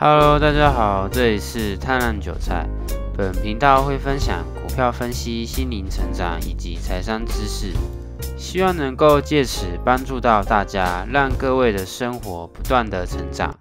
Hello，大家好，这里是探浪韭菜。本频道会分享股票分析、心灵成长以及财商知识，希望能够借此帮助到大家，让各位的生活不断的成长。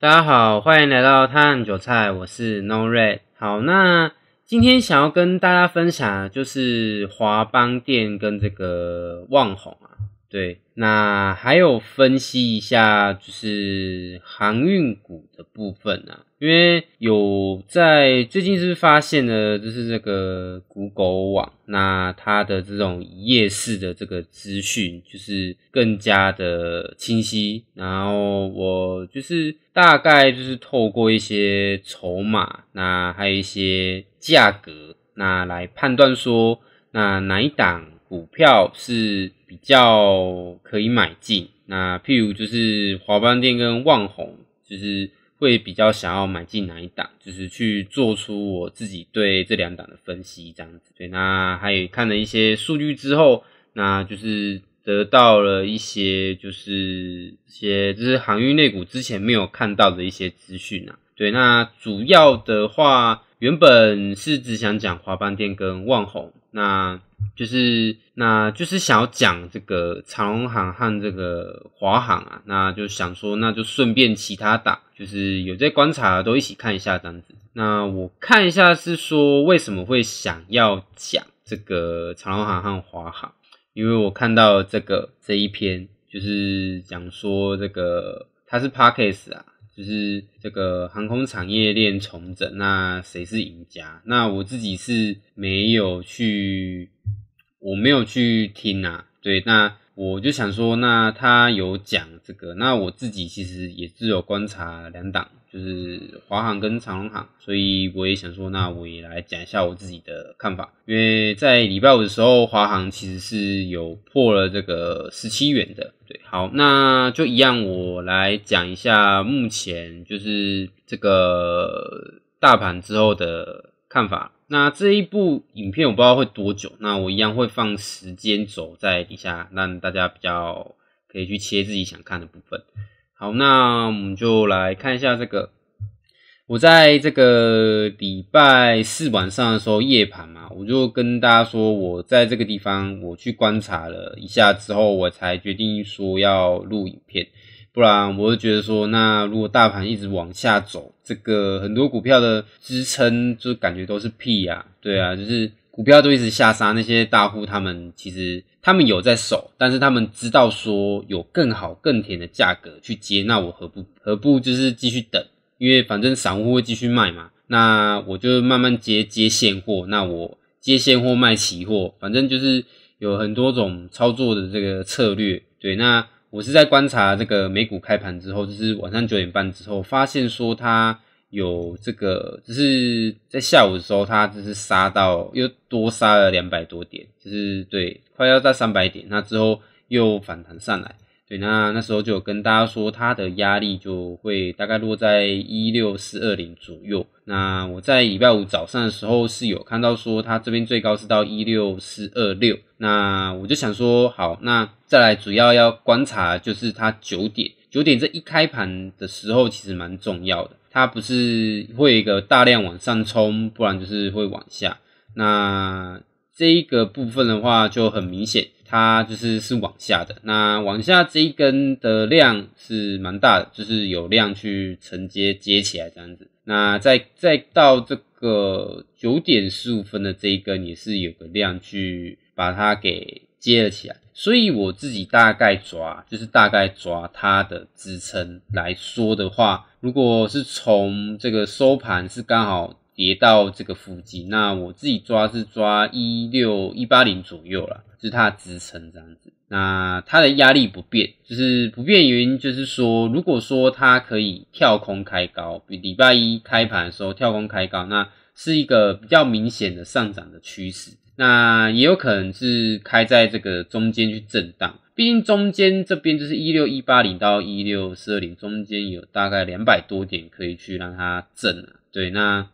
大家好，欢迎来到探浪韭菜，我是 No Red。好，那今天想要跟大家分享的就是华邦电跟这个旺宏啊。对，那还有分析一下，就是航运股的部分呢，因为有在最近是发现了，就是这个 Google 网，那它的这种夜市的这个资讯就是更加的清晰，然后我就是大概就是透过一些筹码，那还有一些价格，那来判断说，那哪一档。股票是比较可以买进，那譬如就是华邦电跟旺宏，就是会比较想要买进哪一档？就是去做出我自己对这两档的分析这样子。对，那还有看了一些数据之后，那就是得到了一些就是些就是行业内股之前没有看到的一些资讯啊。对，那主要的话原本是只想讲华邦电跟旺宏，那。就是那，就是想要讲这个长荣行和这个华航啊，那就想说，那就顺便其他打，就是有在观察，都一起看一下这样子。那我看一下是说为什么会想要讲这个长荣行和华航，因为我看到这个这一篇就是讲说这个它是 Parkes 啊。就是这个航空产业链重整，那谁是赢家？那我自己是没有去，我没有去听啊。对，那我就想说，那他有讲这个，那我自己其实也只有观察两档。就是华航跟长荣航，所以我也想说，那我也来讲一下我自己的看法。因为在礼拜五的时候，华航其实是有破了这个十七元的，对，好，那就一样，我来讲一下目前就是这个大盘之后的看法。那这一部影片我不知道会多久，那我一样会放时间轴在底下，让大家比较可以去切自己想看的部分。好，那我们就来看一下这个。我在这个礼拜四晚上的时候夜盘嘛，我就跟大家说，我在这个地方我去观察了一下之后，我才决定说要录影片。不然我就觉得说，那如果大盘一直往下走，这个很多股票的支撑就感觉都是屁呀，对啊，就是。股票都一直下杀，那些大户他们其实他们有在守，但是他们知道说有更好更甜的价格去接，那我何不何不就是继续等？因为反正散户会继续卖嘛，那我就慢慢接接现货，那我接现货卖期货，反正就是有很多种操作的这个策略。对，那我是在观察这个美股开盘之后，就是晚上九点半之后，发现说它。有这个，只是在下午的时候，它只是杀到又多杀了两百多点，就是对，快要到三百点，那之后又反弹上来。对，那那时候就有跟大家说，它的压力就会大概落在一六四二零左右。那我在礼拜五早上的时候是有看到说，它这边最高是到一六四二六。那我就想说，好，那再来主要要观察就是它九点，九点这一开盘的时候其实蛮重要的。它不是会一个大量往上冲，不然就是会往下。那这一个部分的话，就很明显，它就是是往下的。那往下这一根的量是蛮大的，就是有量去承接接起来这样子。那再再到这个九点十五分的这一根，也是有个量去把它给。接了起来，所以我自己大概抓，就是大概抓它的支撑来说的话，如果是从这个收盘是刚好跌到这个附近，那我自己抓是抓一六一八零左右了，是它支撑这样子。那它的压力不变，就是不变原因就是说，如果说它可以跳空开高，比礼拜一开盘的时候跳空开高，那是一个比较明显的上涨的趋势。那也有可能是开在这个中间去震荡，毕竟中间这边就是一六一八零到一六四二零中间有大概两百多点可以去让它震啊。对，那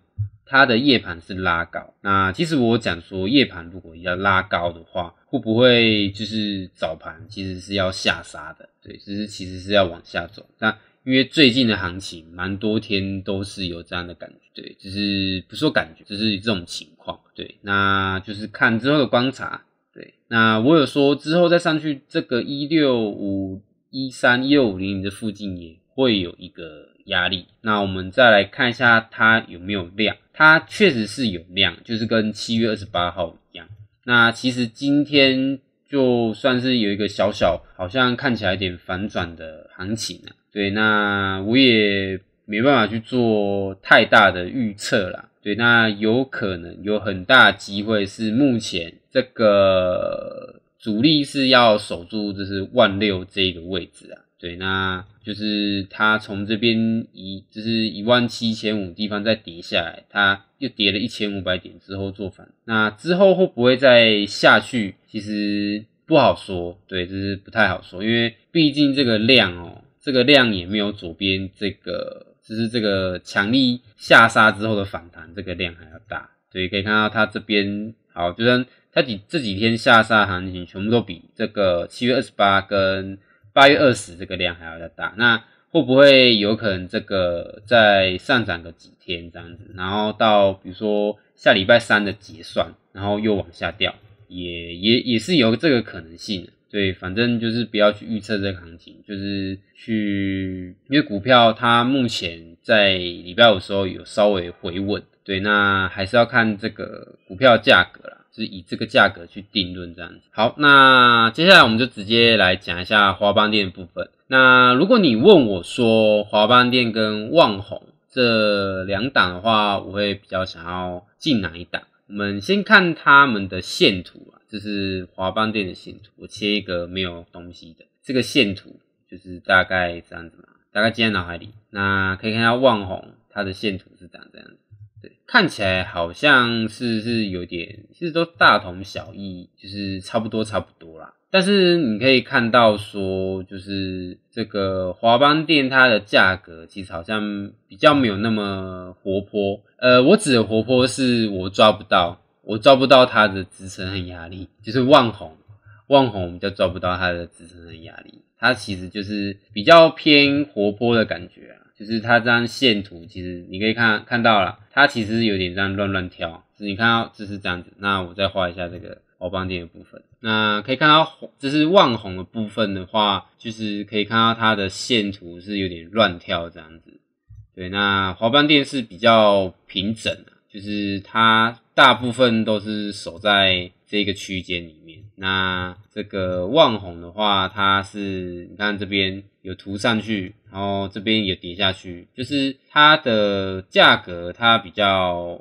它的夜盘是拉高，那其实我讲说夜盘如果要拉高的话，会不会就是早盘其实是要下杀的？对，就是其实是要往下走。那因为最近的行情，蛮多天都是有这样的感觉，对，就是不说感觉，就是这种情况，对，那就是看之后的观察，对，那我有说之后再上去这个一六五一三一六五零的附近也会有一个压力，那我们再来看一下它有没有量，它确实是有量，就是跟七月二十八号一样，那其实今天就算是有一个小小，好像看起来有点反转的行情啊。对，那我也没办法去做太大的预测了。对，那有可能有很大机会是目前这个主力是要守住，就是万六这个位置啊。对，那就是它从这边一就是一万七千五地方再跌下来，它又跌了一千五百点之后做反。那之后会不会再下去？其实不好说。对，就是不太好说，因为毕竟这个量哦。这个量也没有左边这个，就是这个强力下杀之后的反弹，这个量还要大，所以可以看到它这边好，就是它几这几天下杀行情全部都比这个七月二十八跟八月二十这个量还要大。那会不会有可能这个在上涨个几天这样子，然后到比如说下礼拜三的结算，然后又往下掉，也也也是有这个可能性。对，反正就是不要去预测这个行情，就是去，因为股票它目前在礼拜五时候有稍微回稳，对，那还是要看这个股票价格了，就是以这个价格去定论这样子。好，那接下来我们就直接来讲一下花瓣店部分。那如果你问我说花瓣店跟旺宏这两档的话，我会比较想要进哪一档？我们先看他们的线图啊。这是华邦店的线图，我切一个没有东西的这个线图，就是大概这样子嘛，大概记在脑海里。那可以看到旺红它的线图是长这样子，对，看起来好像是是有点，其实都大同小异，就是差不多差不多啦。但是你可以看到说，就是这个华邦店它的价格其实好像比较没有那么活泼，呃，我指的活泼是我抓不到。我抓不到他的支撑和压力，就是望红，望红我们就抓不到他的支撑和压力。他其实就是比较偏活泼的感觉啊，就是他这张线图其实你可以看看到了，他其实有点这样乱乱跳。是你看到这是这样子，那我再画一下这个滑瓣垫的部分，那可以看到这是望红的部分的话，就是可以看到它的线图是有点乱跳这样子。对，那滑板垫是比较平整的，就是它。大部分都是守在这个区间里面。那这个万红的话，它是你看这边有涂上去，然后这边也跌下去，就是它的价格它比较，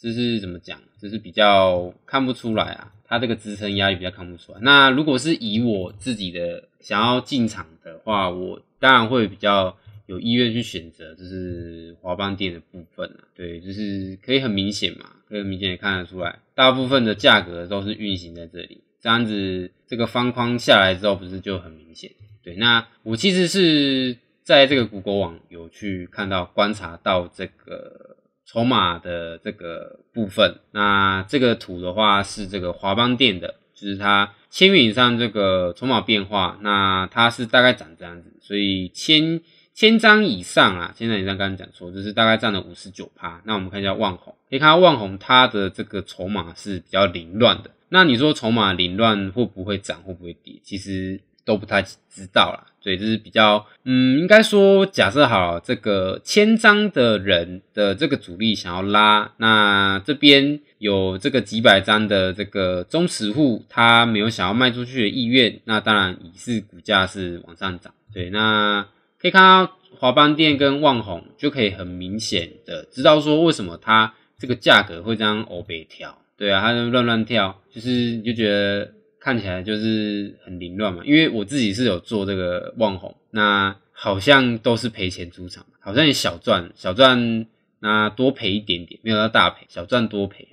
就是怎么讲，就是比较看不出来啊，它这个支撑压力比较看不出来。那如果是以我自己的想要进场的话，我当然会比较。有意愿去选择，就是华邦电的部分啊。对，就是可以很明显嘛，可以很明显也看得出来，大部分的价格都是运行在这里。这样子，这个方框下来之后，不是就很明显？对，那我其实是在这个股歌网有去看到、观察到这个筹码的这个部分。那这个图的话是这个华邦电的，就是它千元以上这个筹码变化，那它是大概涨这样子，所以千。千张以上啊，现在你刚刚刚讲说，就是大概占了五十九趴。那我们看一下万红，可以看到万红它的这个筹码是比较凌乱的。那你说筹码凌乱会不会涨，会不会跌？其实都不太知道啦。所以就是比较，嗯，应该说假设好，这个千张的人的这个主力想要拉，那这边有这个几百张的这个忠实户，他没有想要卖出去的意愿，那当然已是股价是往上涨。对，那。可以看到华邦电跟旺宏，就可以很明显的知道说为什么它这个价格会这样欧北跳，对啊，它就乱乱跳，就是你就觉得看起来就是很凌乱嘛。因为我自己是有做这个旺宏，那好像都是赔钱出场，好像小赚小赚，那多赔一点点，没有到大赔，小赚多赔，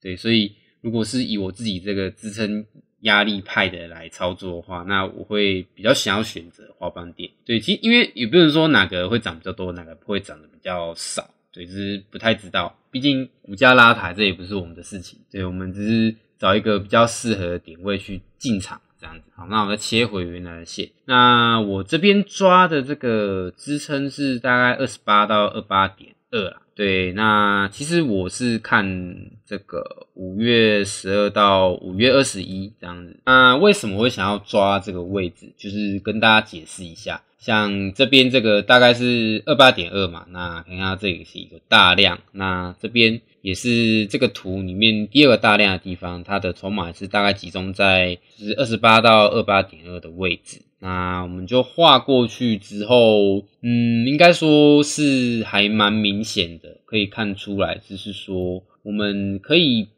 对，所以如果是以我自己这个支撑。压力派的来操作的话，那我会比较想要选择花瓣店。对，其实因为也不能说哪个会涨比较多，哪个会涨的比较少，对，只是不太知道。毕竟股价拉抬，这也不是我们的事情。对，我们只是找一个比较适合点位去进场这样子。好，那我们切回原来的线。那我这边抓的这个支撑是大概二十八到二八点。二对，那其实我是看这个五月十二到五月二十一这样子。那为什么会想要抓这个位置？就是跟大家解释一下，像这边这个大概是二八点二嘛，那看看这个是一个大量，那这边也是这个图里面第二个大量的地方，它的筹码是大概集中在就是二十八到二八点二的位置。那我们就画过去之后，嗯，应该说是还蛮明显的，可以看出来，就是说我们可以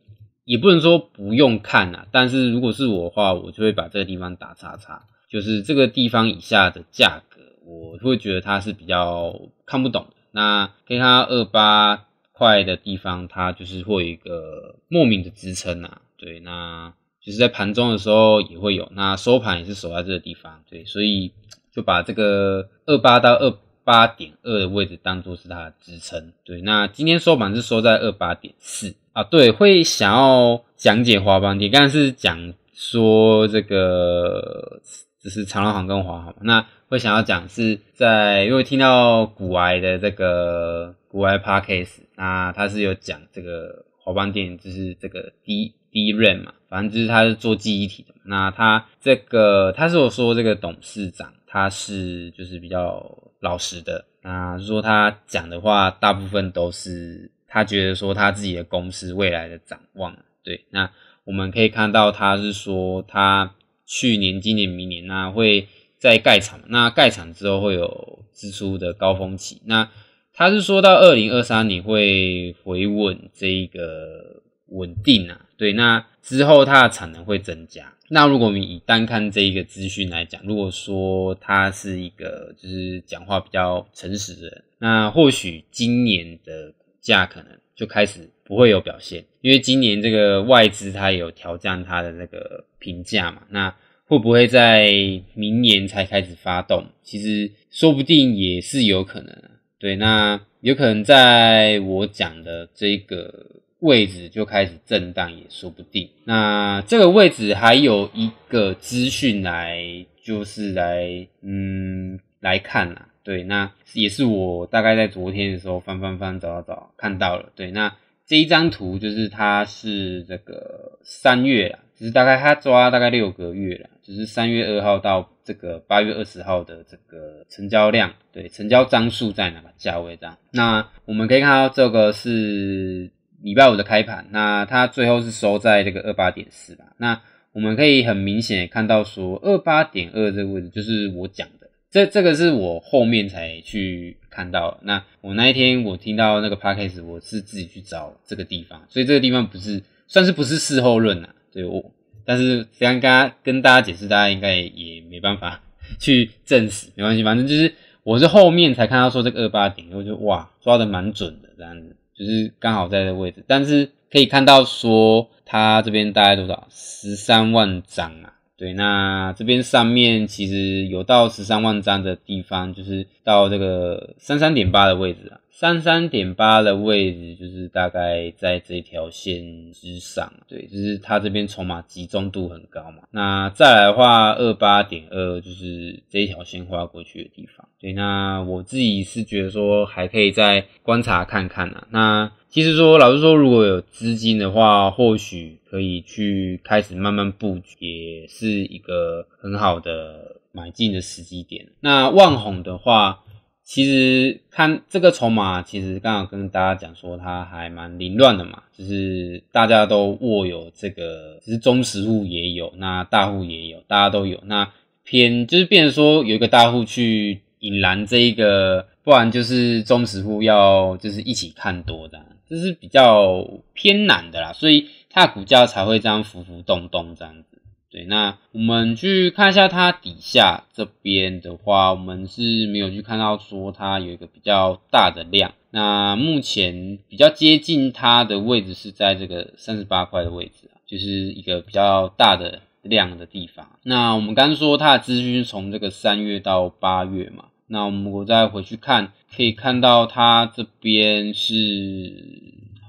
也不能说不用看啊，但是如果是我的话，我就会把这个地方打叉叉，就是这个地方以下的价格，我会觉得它是比较看不懂的。那 K 它二八块的地方，它就是会一个莫名的支撑啊，对，那。就是在盘中的时候也会有，那收盘也是守在这个地方，对，所以就把这个二八到二八点二的位置当做是它的支撑，对。那今天收盘是收在二八点四啊，对。会想要讲解华邦电，刚是讲说这个就是长隆行跟华好，那会想要讲是在因为听到古埃的这个古埃 parkcase，那他是有讲这个华邦电就是这个低。DRAM 嘛，反正就是他是做记忆体的。那他这个，他是我说这个董事长，他是就是比较老实的。那说他讲的话，大部分都是他觉得说他自己的公司未来的展望。对，那我们可以看到他是说他去年、今年、明年呢会在盖厂，那盖厂之后会有支出的高峰期。那他是说到二零二三年会回稳这个。稳定啊，对，那之后它的产能会增加。那如果我们以单看这一个资讯来讲，如果说他是一个就是讲话比较诚实的，人，那或许今年的价可能就开始不会有表现，因为今年这个外资它有调降它的那个评价嘛。那会不会在明年才开始发动？其实说不定也是有可能。对，那有可能在我讲的这个。位置就开始震荡也说不定。那这个位置还有一个资讯来，就是来嗯来看啦。对，那也是我大概在昨天的时候翻翻翻找找找看到了。对，那这一张图就是它是这个三月啦，就是大概它抓大概六个月啦，就是三月二号到这个八月二十号的这个成交量，对，成交张数在哪个价位这样？那我们可以看到这个是。礼拜五的开盘，那它最后是收在这个二八点四吧？那我们可以很明显看到说，二八点二这个位置就是我讲的，这这个是我后面才去看到。那我那一天我听到那个 p a c k a g e 我是自己去找这个地方，所以这个地方不是算是不是事后论呐？对我，但是这样跟跟大家解释，大家应该也没办法去证实，没关系，反正就是我是后面才看到说这个二八点，我就哇抓的蛮准的这样子。就是刚好在个位置，但是可以看到说，它这边大概多少？十三万张啊。对，那这边上面其实有到十三万张的地方，就是到这个三三点八的位置啊，三三点八的位置就是大概在这条线之上。对，就是它这边筹码集中度很高嘛。那再来的话，二八点二就是这一条线划过去的地方。对，那我自己是觉得说还可以再观察看看呐。那其实说老实说，如果有资金的话，或许可以去开始慢慢布局，也是一个很好的买进的时机点。那万红的话，其实看这个筹码，其实刚好跟大家讲说，它还蛮凌乱的嘛，就是大家都握有这个，其是中实户也有，那大户也有，大家都有。那偏就是变成说，有一个大户去引燃这一个，不然就是中实户要就是一起看多的。这是比较偏难的啦，所以它的股价才会这样浮浮动动这样子。对，那我们去看一下它底下这边的话，我们是没有去看到说它有一个比较大的量。那目前比较接近它的位置是在这个三十八块的位置就是一个比较大的量的地方。那我们刚说它的资讯从这个三月到八月嘛。那我们再回去看，可以看到它这边是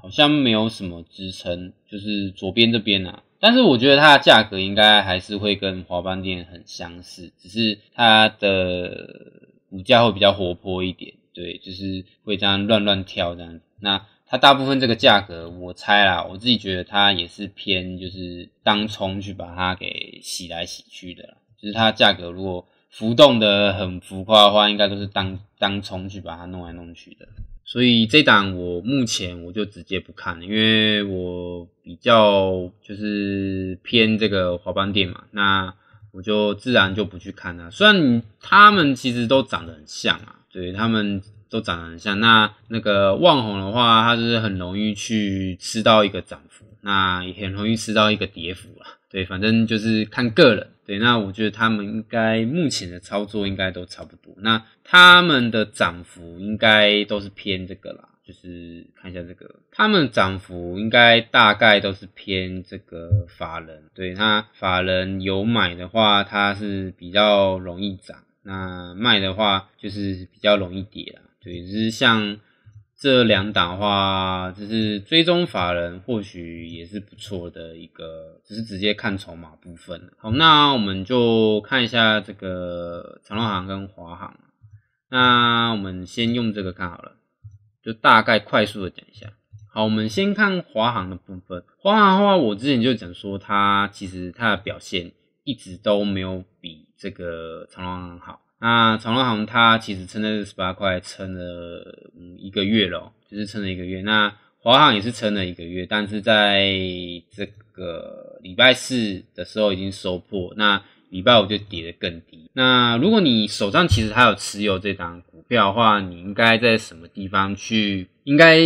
好像没有什么支撑，就是左边这边啊。但是我觉得它的价格应该还是会跟华邦店很相似，只是它的股价会比较活泼一点，对，就是会这样乱乱跳这样。那它大部分这个价格，我猜啦，我自己觉得它也是偏就是当冲去把它给洗来洗去的，就是它价格如果。浮动的很浮夸的话，应该都是当当冲去把它弄来弄去的。所以这档我目前我就直接不看了，因为我比较就是偏这个华邦店嘛，那我就自然就不去看了。虽然他们其实都长得很像啊，对他们都长得很像。那那个网红的话，它是很容易去吃到一个涨幅，那也很容易吃到一个跌幅啊。对，反正就是看个人。对，那我觉得他们应该目前的操作应该都差不多。那他们的涨幅应该都是偏这个啦，就是看一下这个，他们涨幅应该大概都是偏这个法人。对，那法人有买的话，它是比较容易涨；那卖的话，就是比较容易跌啦。对，就是像。这两档的话，就是追踪法人或许也是不错的一个，只是直接看筹码部分。好，那我们就看一下这个长隆行跟华行。那我们先用这个看好了，就大概快速的讲一下。好，我们先看华行的部分。华行的话，我之前就讲说，它其实它的表现一直都没有比这个长隆好。那长隆行它其实撑在是十八块，撑了嗯一个月了，就是撑了一个月。那华航也是撑了一个月，但是在这个礼拜四的时候已经收破，那礼拜五就跌得更低。那如果你手上其实还有持有这档股票的话，你应该在什么地方去？应该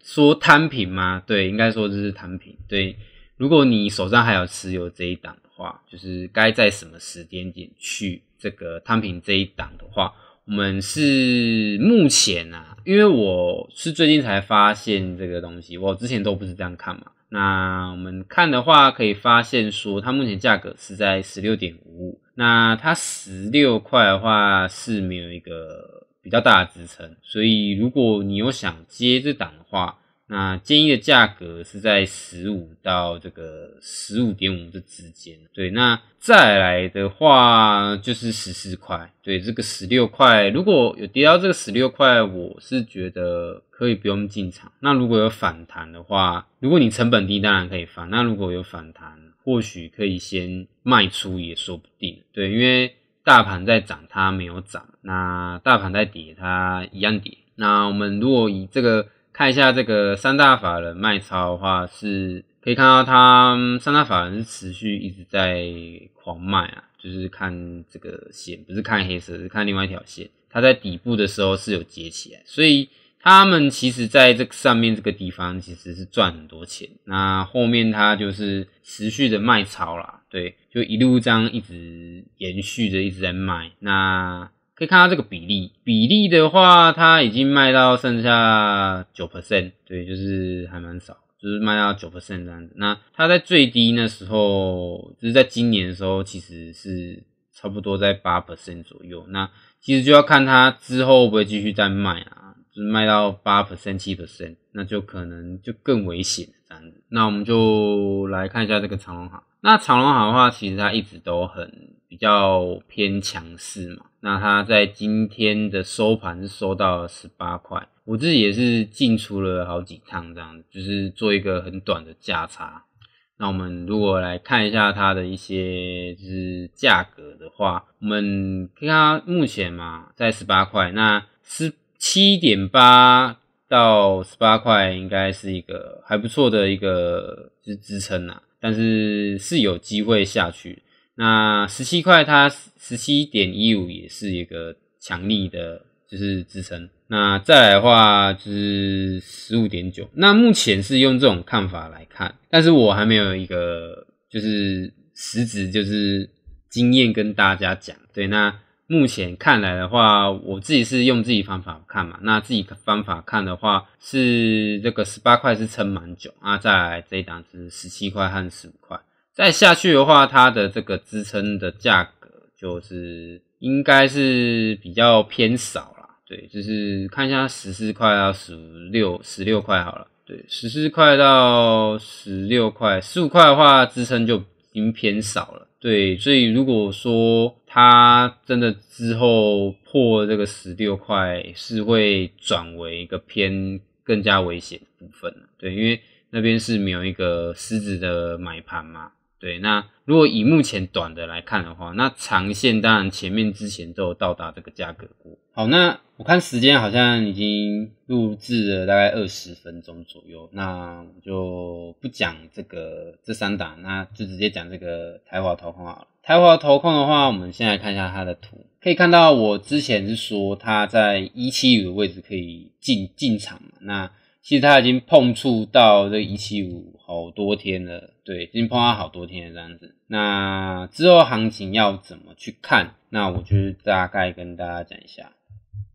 说摊平吗？对，应该说就是摊平。对，如果你手上还有持有这一档的话，就是该在什么时间点去？这个汤平这一档的话，我们是目前啊，因为我是最近才发现这个东西，我之前都不是这样看嘛。那我们看的话，可以发现说它目前价格是在十六点五五，那它十六块的话是没有一个比较大的支撑，所以如果你有想接这档的话。那建议的价格是在十五到这个十五点五这之间。对，那再来的话就是十四块。对，这个十六块，如果有跌到这个十六块，我是觉得可以不用进场。那如果有反弹的话，如果你成本低，当然可以放。那如果有反弹，或许可以先卖出也说不定。对，因为大盘在涨，它没有涨；那大盘在跌，它一样跌。那我们如果以这个。看一下这个三大法人卖超的话，是可以看到它三大法人是持续一直在狂卖啊，就是看这个线，不是看黑色，是看另外一条线，它在底部的时候是有接起来，所以他们其实在这个上面这个地方其实是赚很多钱，那后面它就是持续的卖超啦，对，就一路这样一直延续着一直在卖。那。可以看到这个比例，比例的话，它已经卖到剩下九 percent，对，就是还蛮少，就是卖到九 percent 这样子。那它在最低那时候，就是在今年的时候，其实是差不多在八 percent 左右。那其实就要看它之后会不会继续再卖啊，就是卖到八 percent、七 percent，那就可能就更危险这样子。那我们就来看一下这个长龙哈。那长隆行的话，其实它一直都很比较偏强势嘛。那它在今天的收盘是收到了十八块，我自己也是进出了好几趟，这样就是做一个很短的价差。那我们如果来看一下它的一些就是价格的话，我们它目前嘛在十八块，那十七点八到十八块应该是一个还不错的一个就是支撑呐。但是是有机会下去，那十七块它十七点一五也是一个强力的，就是支撑。那再来的话就是十五点九，那目前是用这种看法来看，但是我还没有一个就是实质就是经验跟大家讲，对那。目前看来的话，我自己是用自己方法看嘛。那自己方法看的话，是这个十八块是撑蛮久啊，在这一档是十七块和十五块。再下去的话，它的这个支撑的价格就是应该是比较偏少了。对，就是看一下十四块到十六十六块好了。对，十四块到十六块，十五块的话支撑就已经偏少了。对，所以如果说它真的之后破这个十六块，是会转为一个偏更加危险的部分对，因为那边是没有一个实质的买盘嘛。对，那如果以目前短的来看的话，那长线当然前面之前都有到达这个价格过。好，那我看时间好像已经录制了大概二十分钟左右，那就不讲这个这三档，那就直接讲这个台华投控好了。台华投控的话，我们先来看一下它的图，可以看到我之前是说它在一七五的位置可以进进场嘛？那其实它已经碰触到这一七五好多天了，对，已经碰到好多天了这样子。那之后行情要怎么去看？那我就大概跟大家讲一下。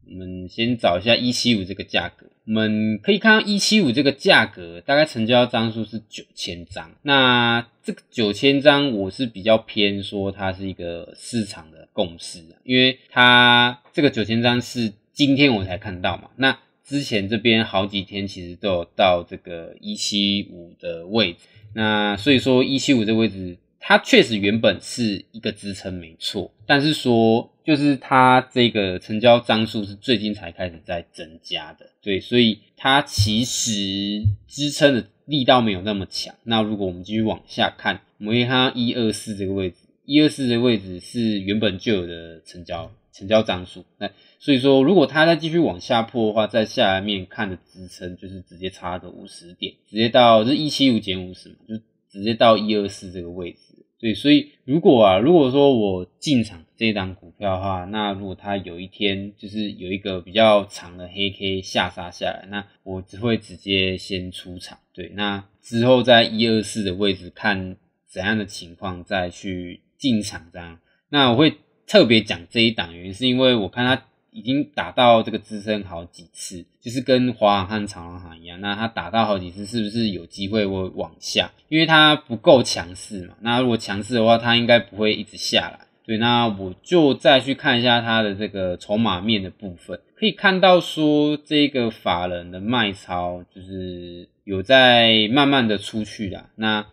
我们先找一下一七五这个价格，我们可以看到一七五这个价格大概成交张数是九千张。那这个九千张，我是比较偏说它是一个市场的共识，因为它这个九千张是今天我才看到嘛。那之前这边好几天其实都有到这个一七五的位置，那所以说一七五这个位置，它确实原本是一个支撑没错，但是说就是它这个成交张数是最近才开始在增加的，对，所以它其实支撑的力道没有那么强。那如果我们继续往下看，我们看一二四这个位置，一二四的位置是原本就有的成交。成交张数，那所以说，如果它再继续往下破的话，在下面看的支撑就是直接差个五十点，直接到这一七五减五十嘛，就直接到一二四这个位置。对，所以如果啊，如果说我进场这档股票的话，那如果它有一天就是有一个比较长的黑 K 下杀下来，那我只会直接先出场。对，那之后在一二四的位置看怎样的情况再去进场，这样。那我会。特别讲这一档原因，是因为我看他已经打到这个支深好几次，就是跟华航和长荣航一样。那他打到好几次，是不是有机会会往下？因为他不够强势嘛。那如果强势的话，他应该不会一直下来。对，那我就再去看一下他的这个筹码面的部分，可以看到说这个法人的卖超就是有在慢慢的出去了。那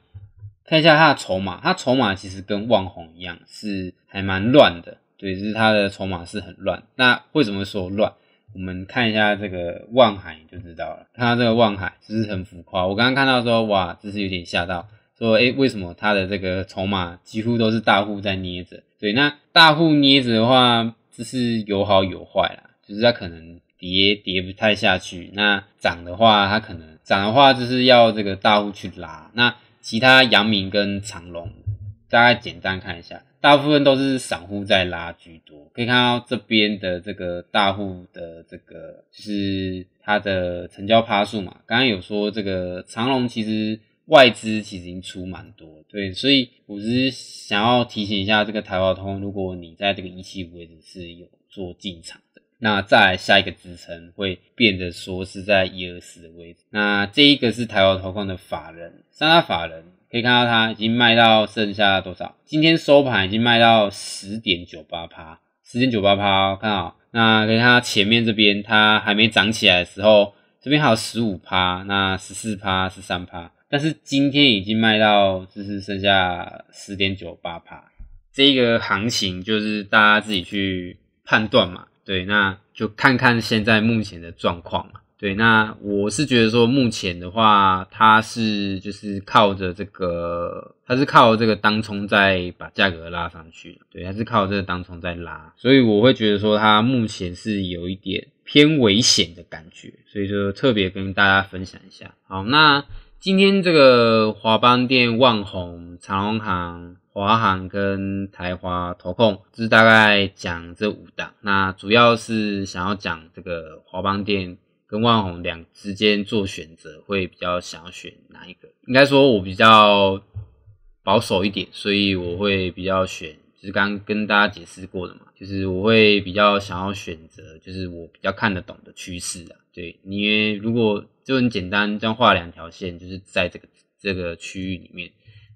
看一下它的筹码，它筹码其实跟网红一样，是还蛮乱的。对，就是它的筹码是很乱。那为什么说乱？我们看一下这个望海你就知道了。它这个望海就是很浮夸。我刚刚看到说，哇，就是有点吓到。说，哎，为什么它的这个筹码几乎都是大户在捏着？对，那大户捏着的话，就是有好有坏啦。就是它可能跌跌不太下去。那涨的话，它可能涨的话就是要这个大户去拉。那其他阳明跟长隆，大家简单看一下，大部分都是散户在拉居多。可以看到这边的这个大户的这个，就是它的成交趴数嘛。刚刚有说这个长隆其实外资其实已经出蛮多，对，所以我只是想要提醒一下这个台华通，如果你在这个一期位置是有做进场。那再来下一个支撑会变得说是在一二十的位置。那这一个是台湾投控的法人，三大法人可以看到它已经卖到剩下多少？今天收盘已经卖到十点九八趴，十点九八趴。看好，那可以看到前面这边它还没涨起来的时候，这边还有十五趴，那十四趴十三趴，但是今天已经卖到就是剩下十点九八趴。这一个行情就是大家自己去判断嘛。对，那就看看现在目前的状况了。对，那我是觉得说，目前的话，它是就是靠着这个，它是靠这个当冲在把价格拉上去对，它是靠这个当冲在拉，所以我会觉得说，它目前是有一点偏危险的感觉，所以就特别跟大家分享一下。好，那今天这个华邦电万红长行、华航跟台华投控，这是大概讲这五档。那主要是想要讲这个华邦店跟万宏两之间做选择，会比较想要选哪一个？应该说，我比较保守一点，所以我会比较选，就是刚跟大家解释过的嘛，就是我会比较想要选择，就是我比较看得懂的趋势啊。对，因为如果就很简单，这样画两条线，就是在这个这个区域里面。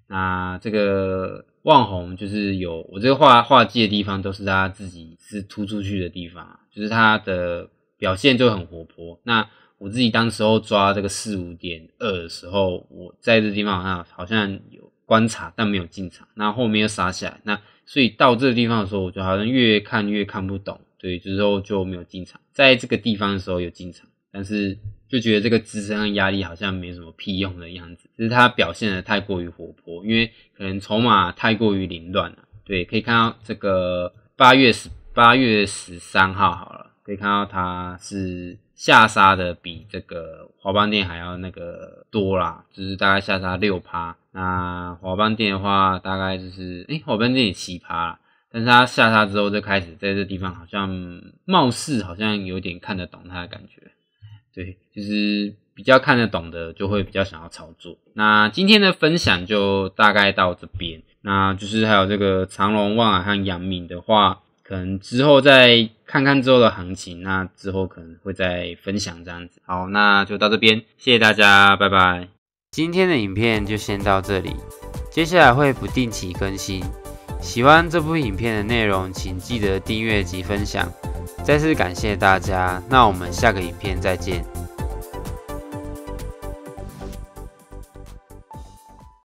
那这个望红就是有我这个画画技的地方，都是它自己是突出去的地方，就是它的表现就很活泼。那我自己当时候抓这个四五点二的时候，我在这地方好像好像有观察，但没有进场。那后面又杀起来，那所以到这个地方的时候，我就好像越看越看不懂，对，之后就没有进场。在这个地方的时候有进场，但是。就觉得这个支撑和压力好像没什么屁用的样子，只是它表现的太过于活泼，因为可能筹码太过于凌乱了。对，可以看到这个八月十八月十三号好了，可以看到它是下杀的比这个华邦店还要那个多啦，就是大概下杀六趴。那华邦店的话，大概就是哎，华邦店也奇葩，但是它下杀之后就开始在这地方好像貌似好像有点看得懂它的感觉。对，就是比较看得懂的，就会比较想要操作。那今天的分享就大概到这边，那就是还有这个长隆望海和阳明的话，可能之后再看看之后的行情，那之后可能会再分享这样子。好，那就到这边，谢谢大家，拜拜。今天的影片就先到这里，接下来会不定期更新。喜欢这部影片的内容，请记得订阅及分享。再次感谢大家，那我们下个影片再见。